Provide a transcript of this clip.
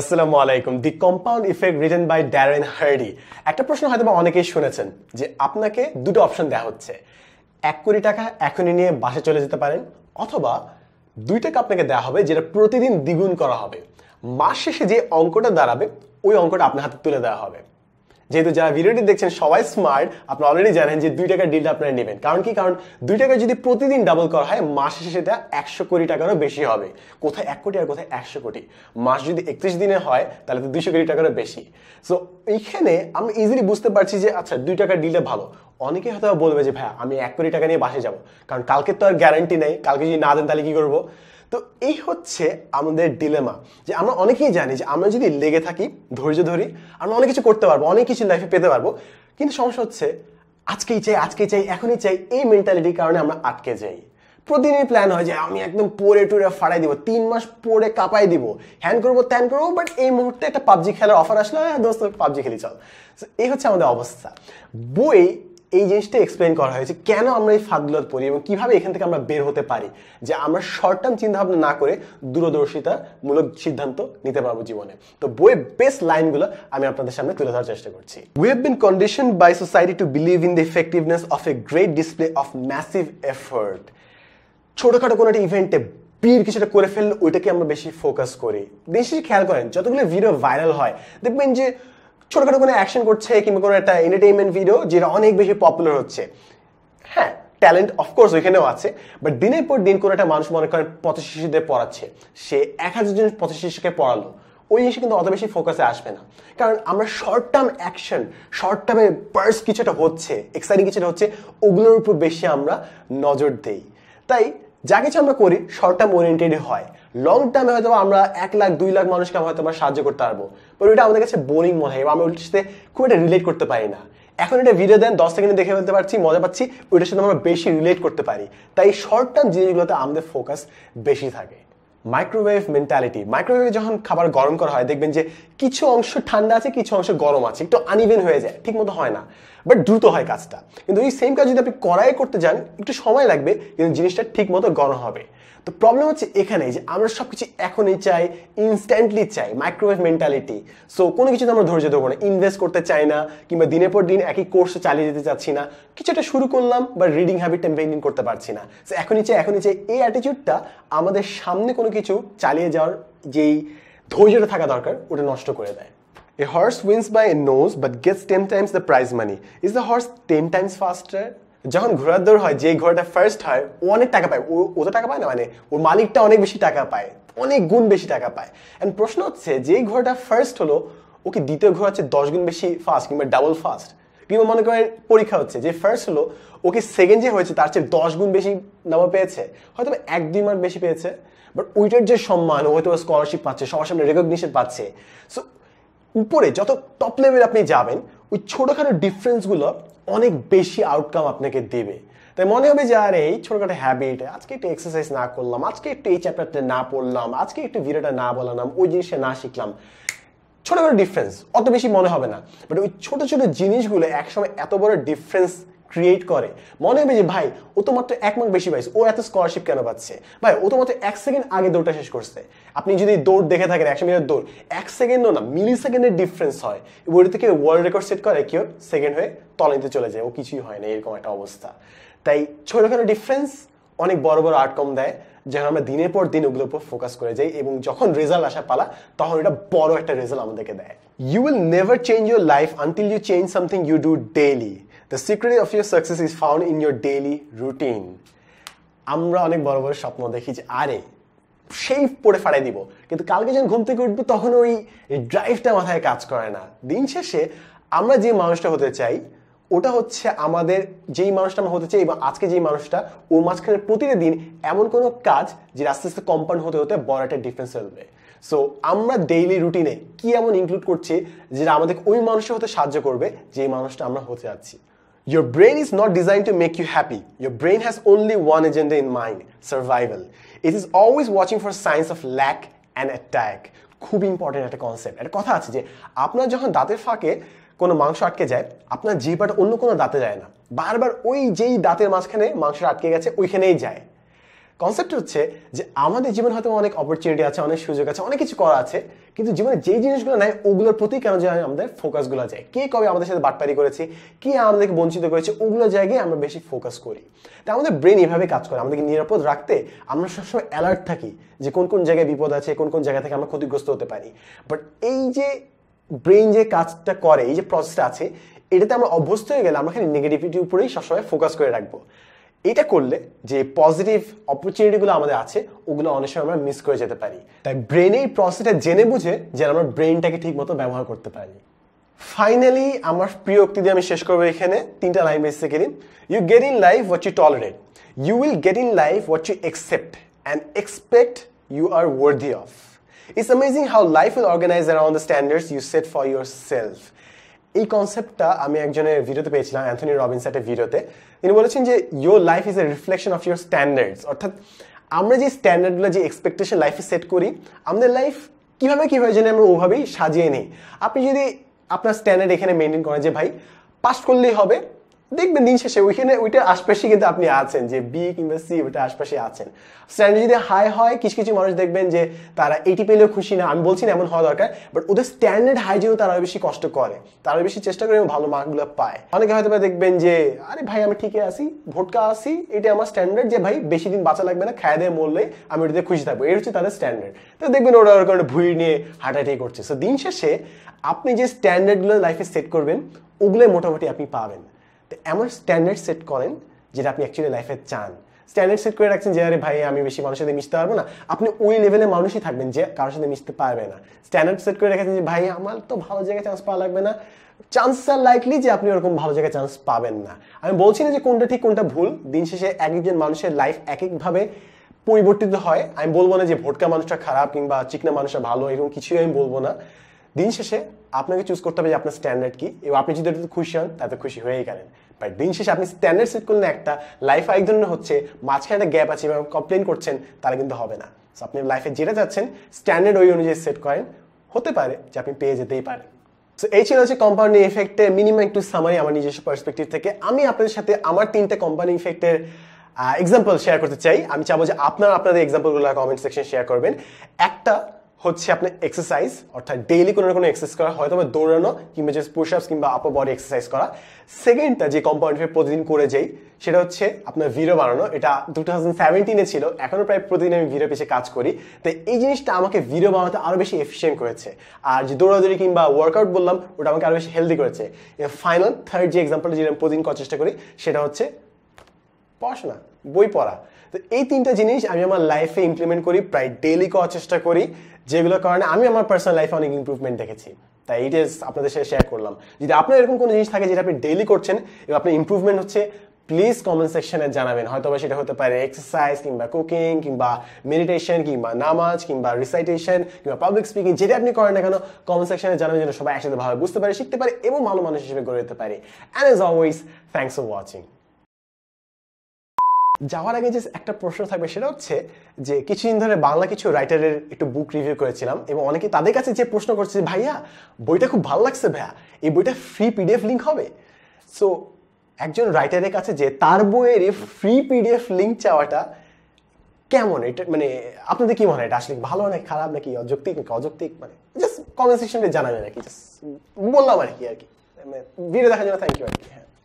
আসসালামু আলাইকুম the compound effect written by Darren Hardy একটা প্রশ্ন হয়তো অনেকেই শুনেছেন যে আপনাকে দুটো অপশন দেওয়া হচ্ছে এক কোটি টাকা এখনই নিয়ে বাসে চলে যেতে পারেন অথবা দুই টাকা আপনাকে দেওয়া হবে যেটা প্রতিদিন দ্বিগুণ করা হবে মাস শেষে যে অঙ্কটা দাঁড়াবে ওই অঙ্কটা আপনার হাতে তুলে দেওয়া হবে যেহেতু যারা ভিডিওটি দেখছেন সবাই স্মার্ট আপনারা অলরেডি জানেন যে দুই টাকার ডিলটা আপনারা নেবেন কারণ কি কারণ দুই টাকা যদি প্রতিদিন ডাবল করা হয় মাস শেষে সেটা একশো কোটি টাকারও বেশি হবে কোথায় এক কোটি আর কোথায় একশো কোটি মাস যদি একত্রিশ দিনে হয় তাহলে তো দুইশো কোটি টাকারও বেশি সো এইখানে আমি ইজিলি বুঝতে পারছি যে আচ্ছা দুই টাকার ডিলটা ভালো অনেকে হয়তো বলবে যে ভাই আমি এক কোটি টাকা নিয়ে বাসে যাব কারণ কালকে তো আর গ্যারান্টি নেই কালকে যদি না দেন তাহলে কী করবো তো এই হচ্ছে আমাদের ডিলেমা যে আমরা অনেকেই জানি যে আমরা যদি লেগে থাকি ধৈর্য ধরি আমরা অনেক কিছু করতে পারবো অনেক কিছু লাইফে পেতে পারবো কিন্তু সমস্যা হচ্ছে আজকেই চাই আজকেই চাই এখনই চাই এই মেন্টালিটির কারণে আমরা আটকে যাই প্রতিদিনই প্ল্যান হয় যে আমি একদম পরে টুরে ফাড়াই দিব তিন মাস পরে কাঁপাই দিব হ্যান করবো ত্যান করবো বাট এই মুহূর্তে একটা পাবজি খেলার অফার আসলে হ্যাঁ দোস্ত পাবজি খেলি চল এই হচ্ছে আমাদের অবস্থা বই এই জিনিসটা এক্সপ্লেন করা হয়েছে কেন আমরা এই ফাঁদগুলো পড়ি এবং কীভাবে এখান থেকে আমরা বের হতে পারি যে আমরা শর্ট টার্ম চিন্তাভাবনা না করে দূরদর্শিতামূলক সিদ্ধান্ত নিতে পারবো জীবনে তো বই বেস্ট লাইনগুলো আমি আপনাদের সামনে তুলে ধরার চেষ্টা করছি we have been condition by society to believe in the effectiveness of a great display of massive effort ছোটোখাটো কোনো একটা ইভেন্টে বীর কিছুটা করে ফেললে ওইটাকে আমরা বেশি ফোকাস করি বেশি খেয়াল করেন যতগুলো ভিডিও ভাইরাল হয় দেখবেন যে ছোটখাটো কোনো অ্যাকশন করছে কিংবা কোনো একটা এন্টারটেইনমেন্ট ভিডিও যেটা অনেক বেশি পপুলার হচ্ছে হ্যাঁ ট্যালেন্ট অফকোর্স ওইখানেও আছে বাট দিনের পর দিন কোনো একটা মানুষ মনে করেন পথ শিশুদের পড়াচ্ছে সে এক হাজার জন পথ শিশুকে পড়ালো ওই জিনিসে কিন্তু অত বেশি ফোকাসে আসবে না কারণ আমরা শর্ট টার্ম অ্যাকশন শর্ট টার্মে পার্স কিছুটা হচ্ছে এক্সাইটিং কিছুটা হচ্ছে ওগুলোর উপর বেশি আমরা নজর দেই তাই যা কিছু আমরা করি শর্ট টার্ম ওরিয়েন্টেড হয় লং টার্মে হয়তো আমরা এক লাখ দুই লাখ মানুষকে হয়তো আমরা সাহায্য করতে পারবো বাট ওইটা আমাদের কাছে বোরিং মনে হয় আমরা ওইটার সাথে খুব একটা রিলেট করতে পারি না এখন এটা ভিডিও দেন দশ সেকেন্ডে দেখে ফেলতে পারছি মজা পাচ্ছি ওইটার সাথে আমরা বেশি রিলেট করতে পারি তাই শর্ট টার্ম জিনিসগুলোতে আমাদের ফোকাস বেশি থাকে মাইক্রোওয়েভ মেন্টালিটি মাইক্রোওয়েভে যখন খাবার গরম করা হয় দেখবেন যে কিছু অংশ ঠান্ডা আছে কিছু অংশ গরম আছে একটু আনইভেন হয়ে যায় ঠিক মতো হয় না বাট দ্রুত হয় কাজটা কিন্তু এই সেম কাজ যদি আপনি কড়াই করতে যান একটু সময় লাগবে কিন্তু জিনিসটা ঠিক মতো গরম হবে তো প্রবলেম হচ্ছে এখানে যে আমরা সব কিছু এখনই চাই ইনস্ট্যান্টলি চাই মাইক্রোওয়েভ মেন্টালিটি সো কোনো কিছুতে আমরা ধৈর্য ধরবো না ইনভেস্ট করতে চাই না কিংবা দিনের পর দিন একই কোর্স চালিয়ে যেতে চাচ্ছি না কিছু একটা শুরু করলাম বা রিডিং হ্যাবিটটা মেনটেন করতে পারছি না সো এখনই চাই এখনই চাই এই অ্যাটিটিউডটা আমাদের সামনে কোনো কিছু চালিয়ে যাওয়ার যেই ধৈর্যটা থাকা দরকার ওটা নষ্ট করে দেয় a horse wins by a nose but gets ten times the prize money is the horse ten times faster যখন ঘোড়ার দৌড় হয় যে ঘোড়াটা ফার্স্ট হয় ও অনেক টাকা পায় ও অত টাকা পায় না মানে ওর মালিকটা অনেক বেশি টাকা পায় অনেক গুণ বেশি টাকা পায় অ্যান্ড প্রশ্ন হচ্ছে যে ঘোড়াটা ফার্স্ট হলো ওকে দ্বিতীয় ঘোড়া হচ্ছে দশ গুণ বেশি ফাস্ট কিংবা ডাবল ফাস্ট কিংবা মনে করেন পরীক্ষা হচ্ছে যে ফার্স্ট হলো ওকে সেকেন্ড যে হয়েছে তার চেয়ে দশ গুণ বেশি নাম্বার পেয়েছে হয়তো এক দুই মার্ক বেশি পেয়েছে বাট ওইটার যে সম্মান ও হয়তো স্কলারশিপ পাচ্ছে সবার সামনে রেকগনিশন পাচ্ছে সো উপরে যত টপ লেভেল আপনি যাবেন ওই ছোটোখাটো ডিফারেন্সগুলো অনেক বেশি আউটকাম আপনাকে দেবে তাই মনে হবে যে আর এই ছোটোখাটো হ্যাবিট আজকে একটু এক্সারসাইজ না করলাম আজকে একটু এই চ্যাপ্টারটা না পড়লাম আজকে একটু ভিডিওটা না বলালাম ওই জিনিসটা না শিখলাম ছোটো ডিফারেন্স অত বেশি মনে হবে না বাট ওই ছোটো ছোটো জিনিসগুলো একসময় এত বড় ডিফারেন্স ক্রিয়েট করে মনে হবে যে ভাই ও তো মাত্র এক মাস বেশি পাইছে ও এত স্কলারশিপ কেন পাচ্ছে ভাই ও তো মাত্র এক সেকেন্ড আগে দৌড়টা শেষ করছে আপনি যদি দৌড় দেখে থাকেন একশো মিটার দৌড় এক সেকেন্ডও না মিলি সেকেন্ডের ডিফারেন্স হয় ওইটা থেকে ওয়ার্ল্ড রেকর্ড সেট করে কেউ সেকেন্ড হয়ে তলেন্তে চলে যায় ও কিছুই হয় না এরকম একটা অবস্থা তাই ছোটোখাটো ডিফারেন্স অনেক বড় বড় কম দেয় যেখানে আমরা দিনের পর দিন ওগুলোর উপর ফোকাস করে যাই এবং যখন রেজাল্ট আসা পালা তখন এটা বড় একটা রেজাল্ট আমাদেরকে দেয় you will never change your life until you change something you do daily the secret of your success is found in your daily routine আমরা অনেক বড় বড় স্বপ্ন দেখি যে আরে সেই পড়ে ফাড়াই দিব কিন্তু কালকে যখন ঘুম থেকে উঠবো তখন ওই ড্রাইভটা মাথায় কাজ করে না দিন শেষে আমরা যে মানুষটা হতে চাই ওটা হচ্ছে আমাদের যেই মানুষটা আমরা হতে চাই এবং আজকে যেই মানুষটা ওর মাঝখানে প্রতিটা দিন এমন কোনো কাজ যে আস্তে আস্তে কম্পাউন্ড হতে হতে বড় একটা ডিফারেন্স হবে সো আমরা ডেইলি রুটিনে কি এমন ইনক্লুড করছি যেটা আমাদের ওই মানুষটা হতে সাহায্য করবে যেই মানুষটা আমরা হতে যাচ্ছি Your brain is not designed to make you happy. Your brain has only one agenda in mind survival. It is always watching for signs of lack and attack. খুব ইম্পর্টেন্ট একটা কনসেপ্ট একটা কথা আছে যে আপনার যখন দাঁতের ফাঁকে কোনো মাংস আটকে যায় আপনার জিহ্বাটা অন্য কোনো দাঁতে যায় না বারবার ওই যেই দাঁতের মাঝখানে মাংস আটকে গেছে ওইখানেই যায় কনসেপ্ট হচ্ছে যে আমাদের জীবনে হয়তো অনেক অপরচুনিটি আছে অনেক সুযোগ আছে অনেক কিছু করা আছে কিন্তু জীবনে যেই জিনিসগুলো নেয় ওগুলোর প্রতি কেন যে আমাদের ফোকাসগুলো যায় কে কবে আমাদের সাথে বাটপারি করেছে কে আমাদেরকে বঞ্চিত করেছে ওগুলো জায়গায় আমরা বেশি ফোকাস করি তা আমাদের ব্রেন এভাবে কাজ করে আমাদেরকে নিরাপদ রাখতে আমরা সবসময় অ্যালার্ট থাকি যে কোন কোন জায়গায় বিপদ আছে কোন কোন জায়গা থেকে আমরা ক্ষতিগ্রস্ত হতে পারি বাট এই যে ব্রেন যে কাজটা করে এই যে প্রসেসটা আছে এটাতে আমরা অভ্যস্ত হয়ে গেলে আমরা খালি নেগেটিভিটির উপরেই সবসময় ফোকাস করে রাখবো এটা করলে যে পজিটিভ অপরচুনিটিগুলো আমাদের আছে ওগুলো অনেক সময় আমরা মিস করে যেতে পারি তাই ব্রেনের প্রসেসটা জেনে বুঝে যেন আমরা ব্রেনটাকে ঠিকমতো ব্যবহার করতে পারি ফাইনালি আমার প্রিয় উক্তি দিয়ে আমি শেষ করবো এখানে তিনটা লাইন বেশ থেকে দিন you get in life what you tolerate you will get in life what you accept and expect you are worthy of amazing how life will organize around around standards you you set for yourself. এই কনসেপ্টটা আমি একজনের ভিডিওতে পেয়েছিলাম Anthony একটা ভিডিওতে তিনি বলেছেন যে your life is a reflection of your standards অর্থাৎ আমরা যে স্ট্যান্ডার্ডগুলো যে এক্সপেকটেশন লাইফে সেট করি আমাদের লাইফ কীভাবে কীভাবে যেন আমরা ওভাবেই সাজিয়ে নিই আপনি যদি আপনার স্ট্যান্ডার্ড এখানে মেনটেন করেন যে ভাই পাস করলেই হবে দেখবেন দিন শেষে ওইখানে ওইটা আশপাশে কিন্তু আপনি আছেন যে বি কিংবা সি ওইটা আশপাশে আছেন স্ট্যান্ডার্ড যদি হাই হয় কিছু কিছু মানুষ দেখবেন যে তারা এইটি পেলেও খুশি না আমি বলছি না এমন হওয়া দরকার বাট ওদের স্ট্যান্ডার্ড হাই যেও তারা বেশি কষ্ট করে তারা বেশি চেষ্টা করে ভালো মার্কগুলো পায় অনেকে হয়তো দেখবেন যে আরে ভাই আমি ঠিকই আসি ভোটকা আসি এটা আমার স্ট্যান্ডার্ড যে ভাই বেশি দিন বাঁচা লাগবে না খায় দেয় মরলে আমি ওটাতে খুশি থাকবো এটা হচ্ছে তাদের স্ট্যান্ডার্ড তো দেখবেন ওরা ওরকম ভুঁড়ি নিয়ে হাঁটাহাঁটি করছে সো দিন শেষে আপনি যে স্ট্যান্ডার্ডগুলো লাইফে সেট করবেন ওগুলোই মোটামুটি আপনি পাবেন এমন স্ট্যান্ডার্ড সেট করেন যেটা আপনি অ্যাকচুয়ালি লাইফে চান স্ট্যান্ডার্ড সেট করে রাখছেন যে আরে ভাই আমি বেশি মানুষের সাথে মিশতে পারবো না আপনি ওই লেভেলে মানুষই থাকবেন যে কারোর সাথে মিশতে পারবে না স্ট্যান্ডার্ড সেট করে রেখেছেন যে ভাই আমার তো ভালো জায়গায় চান্স পাওয়া লাগবে না চান্স আর লাইকলি যে আপনি ওরকম ভালো জায়গায় চান্স পাবেন না আমি বলছি না যে কোনটা ঠিক কোনটা ভুল দিন শেষে এক একজন মানুষের লাইফ এক একভাবে পরিবর্তিত হয় আমি বলবো না যে ভোটকা মানুষটা খারাপ কিংবা চিকনা মানুষটা ভালো এরকম কিছুই আমি বলবো না দিন শেষে আপনাকে চুজ করতে হবে যে আপনার স্ট্যান্ডার্ড কি এবং আপনি যদি খুশি হন তাতে খুশি হয়েই গেলেন বাট দিন শেষে আপনি স্ট্যান্ডার্ড সেট করলেন একটা লাইফ এক ধরনের হচ্ছে মাঝখানে একটা গ্যাপ আছে এবং কমপ্লেন করছেন তাহলে কিন্তু হবে না সো আপনি লাইফে যেটা যাচ্ছেন স্ট্যান্ডার্ড ওই অনুযায়ী সেট করেন হতে পারে যে আপনি পেয়ে যেতেই পারেন সো এই ছিল হচ্ছে কোম্পানি ইফেক্টের মিনিমাম একটু সামারি আমার নিজস্ব পার্সপেক্টিভ থেকে আমি আপনাদের সাথে আমার তিনটে কোম্পানি ইফেক্টের এক্সাম্পল শেয়ার করতে চাই আমি চাবো যে আপনারা আপনাদের এক্সাম্পলগুলো কমেন্ট সেকশন শেয়ার করবেন একটা হচ্ছে আপনার এক্সারসাইজ অর্থাৎ ডেইলি কোনো না কোনো এক্সারসাইজ করা হয়তো বা দৌড়ানো কিংবা যে পুশ আপস কিংবা আপার বডি এক্সারসাইজ করা সেকেন্ডটা যে কম্পাউন্ডে প্রতিদিন করে যাই সেটা হচ্ছে আপনার ভিরো বানানো এটা টু থাউজেন্ড সেভেন্টিনে ছিল এখনও প্রায় প্রতিদিন আমি ভিরো পেছে কাজ করি তো এই জিনিসটা আমাকে ভিডিও বানাতে আরও বেশি এফিসিয়েন্ট করেছে আর যে দৌড়াদৌড়ি কিংবা ওয়ার্কআউট বললাম ওটা আমাকে আরও বেশি হেলদি করেছে ফাইনাল থার্ড যে এক্সাম্পলটা যেটা আমি প্রতিদিন করার চেষ্টা করি সেটা হচ্ছে পড়াশোনা বই পড়া তো এই তিনটা জিনিস আমি আমার লাইফে ইমপ্লিমেন্ট করি প্রায় ডেইলি করার চেষ্টা করি যেগুলোর কারণে আমি আমার পার্সোনাল লাইফে অনেক ইম্প্রুভমেন্ট দেখেছি তাই ডেস আপনাদের সাথে শেয়ার করলাম যদি আপনার এরকম কোনো জিনিস থাকে যেটা আপনি ডেইলি করছেন এবং আপনার ইম্প্রুভমেন্ট হচ্ছে প্লিজ কমেন্ট সেকশনে জানাবেন হয়তো বা সেটা হতে পারে এক্সারসাইজ কিংবা কুকিং কিংবা মেডিটেশন কিংবা নামাজ কিংবা রিসাইটেশন কিংবা পাবলিক স্পিকিং যেটা আপনি করেন না কেন কমেন্ট সেকশনে জানাবেন যেন সবাই একসাথে ভাবে বুঝতে পারে শিখতে পারে এবং ভালো মানুষ হিসেবে গড়ে উঠতে পারে and as always thanks for watching যাওয়ার আগে যে একটা প্রশ্ন থাকবে সেটা হচ্ছে যে কিছুদিন ধরে বাংলা কিছু রাইটারের একটু বুক রিভিউ করেছিলাম এবং অনেকে তাদের কাছে যে প্রশ্ন করছে ভাইয়া বইটা খুব ভালো লাগছে ভাইয়া এই বইটা ফ্রি পিডিএফ লিঙ্ক হবে সো একজন রাইটারের কাছে যে তার বইয়ের ফ্রি পিডিএফ লিঙ্ক চাওয়াটা কেমন এটা মানে আপনাদের কি মনে হয় এটা আসলে ভালো নাকি খারাপ নাকি অযৌক্তিক নাকি অযৌক্তিক মানে জাস্ট কমেন্ট সেকশনে জানাবেন আর কি জাস্ট বললাম আর কি আর কি ভিডিও দেখার জন্য থ্যাংক ইউ আর কি হ্যাঁ